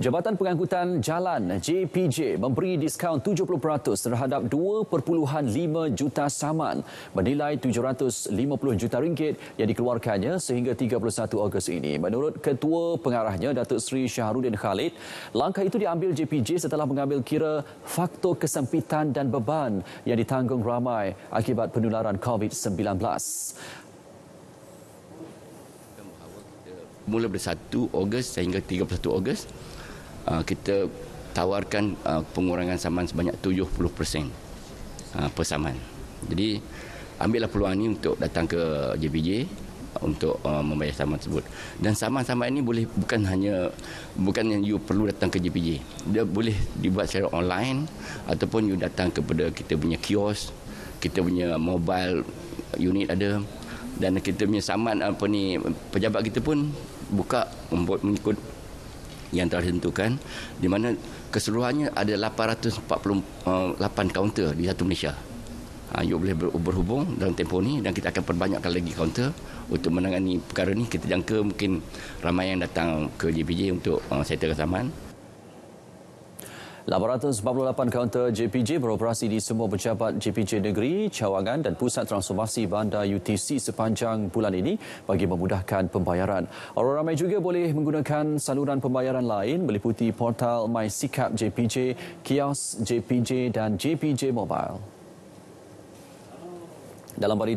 Jabatan Pengangkutan Jalan JPJ memberi diskaun 70% terhadap 2.5 juta saman bernilai 750 juta ringgit yang dikeluarkannya sehingga 31 Ogos ini. Menurut Ketua Pengarahnya Datuk Seri Syahrudin Khalid, langkah itu diambil JPJ setelah mengambil kira faktor kesempitan dan beban yang ditanggung ramai akibat penularan COVID-19. bermula pada 1 Ogos sehingga 31 Ogos uh, kita tawarkan uh, pengurangan saman sebanyak 70% uh, persaman. Jadi ambillah peluang ini untuk datang ke JPJ untuk uh, membayar saman tersebut. Dan saman-saman ini boleh bukan hanya bukan yang you perlu datang ke JPJ. Dia boleh dibuat secara online ataupun you datang kepada kita punya kios, kita punya mobile unit ada dan kita punya saman apa ni pejabat kita pun buka membuat mengikut yang telah ditentukan di mana keseluruhannya ada 848 eh, kaunter di satu Malaysia. Ha, you boleh berhubung dalam tempoh ni dan kita akan perbanyakkan lagi kaunter untuk menangani perkara ni kita jangka mungkin ramai yang datang ke JPJ untuk uh, settle saman. 848 kaunter JPJ beroperasi di semua pejabat JPJ negeri, cawangan dan pusat transformasi bandar UTC sepanjang bulan ini bagi memudahkan pembayaran. Orang ramai juga boleh menggunakan saluran pembayaran lain meliputi portal MySikap JPJ, kios JPJ dan JPJ Mobile. Dalam hari